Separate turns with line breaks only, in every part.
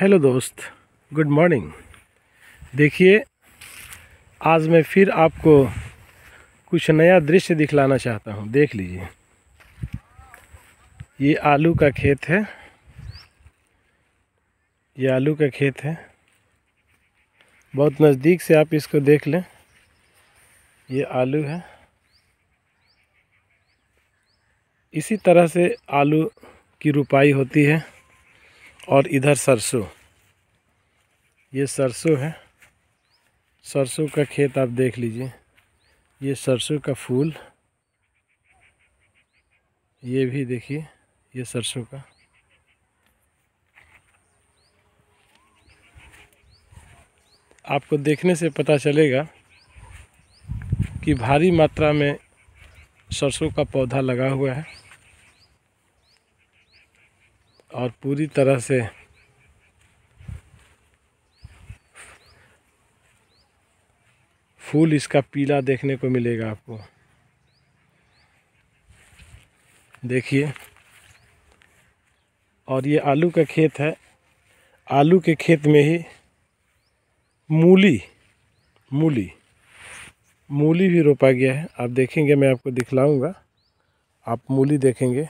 hello दोस्त good morning देखिए आज मैं फिर आपको कुछ नया दृश्य दिखलाना चाहता हूँ देख लीजिए ये आलू का खेत है ये आलू का खेत है बहुत नज़दीक से आप इसको देख लें ये आलू है इसी तरह से आलू की रुपाई होती है और इधर सरसों ये सरसों है सरसों का खेत आप देख लीजिए ये सरसों का फूल ये भी देखिए ये सरसों का आपको देखने से पता चलेगा कि भारी मात्रा में सरसों का पौधा लगा हुआ है और पूरी तरह से फूल इसका पीला देखने को मिलेगा आपको देखिए और ये आलू का खेत है आलू के खेत में ही मूली मूली मूली भी रोपा गया है आप देखेंगे मैं आपको दिखलाऊंगा आप मूली देखेंगे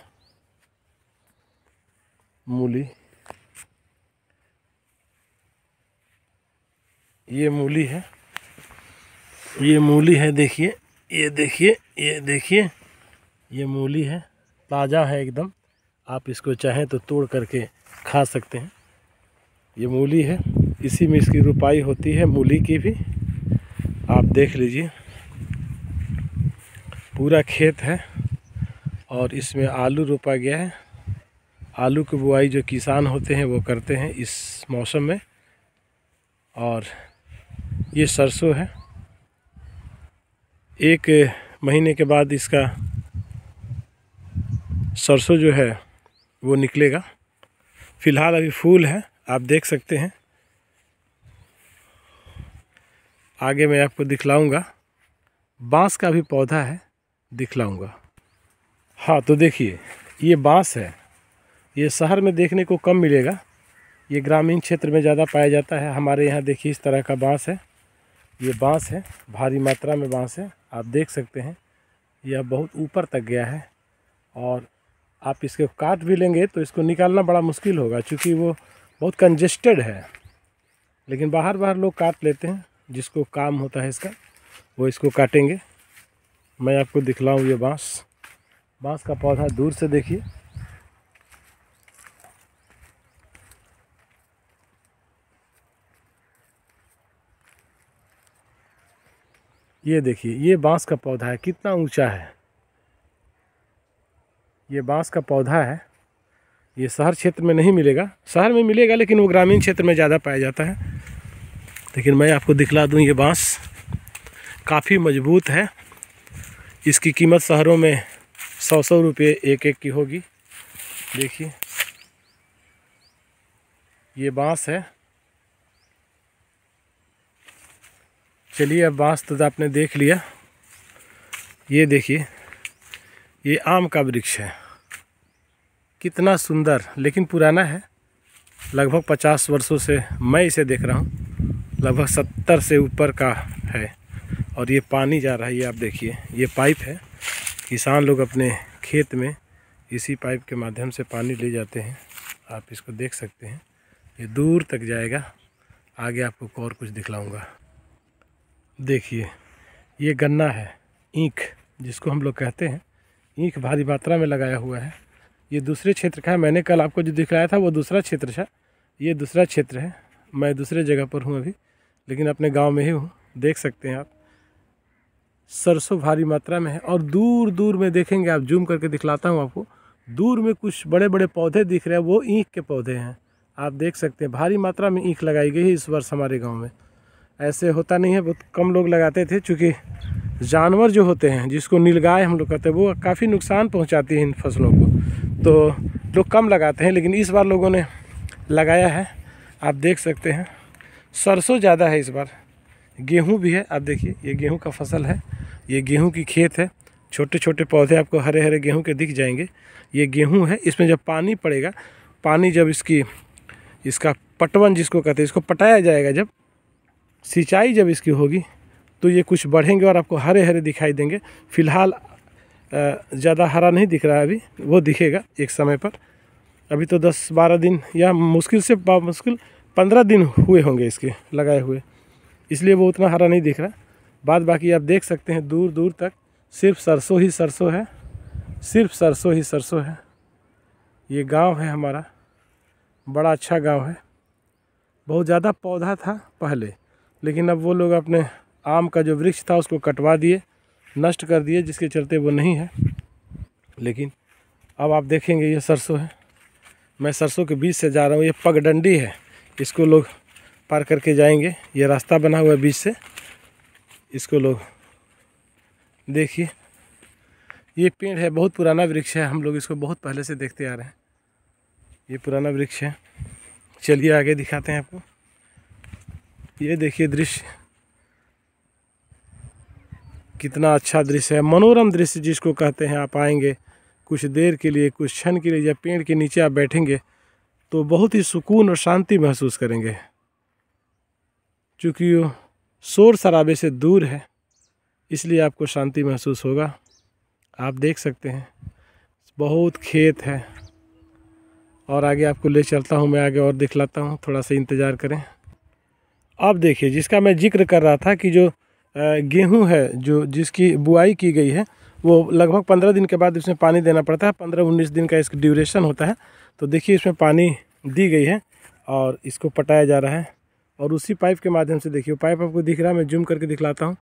मूली ये मूली है ये मूली है देखिए ये देखिए ये देखिए ये मूली है ताज़ा है एकदम आप इसको चाहें तो तोड़ करके खा सकते हैं ये मूली है इसी में इसकी रुपाई होती है मूली की भी आप देख लीजिए पूरा खेत है और इसमें आलू रोपा गया है आलू की बुआई जो किसान होते हैं वो करते हैं इस मौसम में और ये सरसों है एक महीने के बाद इसका सरसों जो है वो निकलेगा फ़िलहाल अभी फूल है आप देख सकते हैं आगे मैं आपको दिखलाऊंगा बांस का भी पौधा है दिखलाऊंगा हाँ तो देखिए ये बांस है ये शहर में देखने को कम मिलेगा ये ग्रामीण क्षेत्र में ज़्यादा पाया जाता है हमारे यहाँ देखिए इस तरह का बाँस है ये बाँस है भारी मात्रा में बाँस है आप देख सकते हैं यह बहुत ऊपर तक गया है और आप इसको काट भी लेंगे तो इसको निकालना बड़ा मुश्किल होगा क्योंकि वो बहुत कंजेस्टेड है लेकिन बाहर बाहर लोग काट लेते हैं जिसको काम होता है इसका वो इसको काटेंगे मैं आपको दिखलाऊँ ये बाँस बाँस का पौधा दूर से देखिए ये देखिए ये बांस का पौधा है कितना ऊंचा है ये बांस का पौधा है ये शहर क्षेत्र में नहीं मिलेगा शहर में मिलेगा लेकिन वो ग्रामीण क्षेत्र में ज़्यादा पाया जाता है लेकिन मैं आपको दिखला दूँ ये बांस काफ़ी मजबूत है इसकी कीमत शहरों में सौ सौ रुपये एक एक की होगी देखिए ये बांस है चलिए अब बाँस तो आपने देख लिया ये देखिए ये आम का वृक्ष है कितना सुंदर लेकिन पुराना है लगभग पचास वर्षों से मैं इसे देख रहा हूँ लगभग सत्तर से ऊपर का है और ये पानी जा रहा है ये आप देखिए ये पाइप है किसान लोग अपने खेत में इसी पाइप के माध्यम से पानी ले जाते हैं आप इसको देख सकते हैं ये दूर तक जाएगा आगे आपको और कुछ दिखलाऊंगा देखिए ये गन्ना है ईख जिसको हम लोग कहते हैं ईख भारी मात्रा में लगाया हुआ है ये दूसरे क्षेत्र का है मैंने कल आपको जो दिखलाया था वो दूसरा क्षेत्र था ये दूसरा क्षेत्र है मैं दूसरे जगह पर हूँ अभी लेकिन अपने गांव में ही हूँ देख सकते हैं आप सरसों भारी मात्रा में है और दूर दूर में देखेंगे आप जूम करके दिखलाता हूँ आपको दूर में कुछ बड़े बड़े पौधे दिख रहे हैं वो ईख के पौधे हैं आप देख सकते हैं भारी मात्रा में ईख लगाई गई है इस वर्ष हमारे गाँव में ऐसे होता नहीं है बहुत कम लोग लगाते थे चूँकि जानवर जो होते हैं जिसको नीलगाय हम लोग कहते हैं वो काफ़ी नुकसान पहुंचाती है इन फसलों को तो लोग कम लगाते हैं लेकिन इस बार लोगों ने लगाया है आप देख सकते हैं सरसों ज़्यादा है इस बार गेहूं भी है आप देखिए ये गेहूं का फसल है ये गेहूं की खेत है छोटे छोटे पौधे आपको हरे हरे गेहूं के दिख जाएंगे ये गेहूं है इसमें जब पानी पड़ेगा पानी जब इसकी इसका पटवन जिसको कहते हैं इसको पटाया जाएगा जब सिंचाई जब इसकी होगी तो ये कुछ बढ़ेंगे और आपको हरे हरे दिखाई देंगे फिलहाल ज़्यादा हरा नहीं दिख रहा है अभी वो दिखेगा एक समय पर अभी तो दस बारह दिन या मुश्किल से मुश्किल पंद्रह दिन हुए होंगे इसके लगाए हुए इसलिए वो उतना हरा नहीं दिख रहा बाद बाकी आप देख सकते हैं दूर दूर तक सिर्फ सरसों ही सरसों है सिर्फ सरसों ही सरसों है ये गाँव है हमारा बड़ा अच्छा गाँव है बहुत ज़्यादा पौधा था पहले लेकिन अब वो लोग अपने आम का जो वृक्ष था उसको कटवा दिए नष्ट कर दिए जिसके चलते वो नहीं है लेकिन अब आप देखेंगे ये सरसों है मैं सरसों के बीच से जा रहा हूँ ये पगडंडी है इसको लोग पार करके जाएंगे ये रास्ता बना हुआ है बीच से इसको लोग देखिए ये पेड़ है बहुत पुराना वृक्ष है हम लोग इसको बहुत पहले से देखते आ रहे हैं ये पुराना वृक्ष है चलिए आगे दिखाते हैं आपको ये देखिए दृश्य कितना अच्छा दृश्य है मनोरम दृश्य जिसको कहते हैं आप आएंगे कुछ देर के लिए कुछ क्षण के लिए या पेड़ के नीचे आप बैठेंगे तो बहुत ही सुकून और शांति महसूस करेंगे चूँकि वो शोर शराबे से दूर है इसलिए आपको शांति महसूस होगा आप देख सकते हैं बहुत खेत है और आगे आपको ले चलता हूँ मैं आगे और दिखलाता हूँ थोड़ा सा इंतज़ार करें अब देखिए जिसका मैं जिक्र कर रहा था कि जो गेहूं है जो जिसकी बुआई की गई है वो लगभग पंद्रह दिन के बाद इसमें पानी देना पड़ता है पंद्रह उन्नीस दिन का इसका ड्यूरेशन होता है तो देखिए इसमें पानी दी गई है और इसको पटाया जा रहा है और उसी पाइप के माध्यम से देखिए पाइप आपको दिख रहा है मैं जूम करके दिखलाता हूँ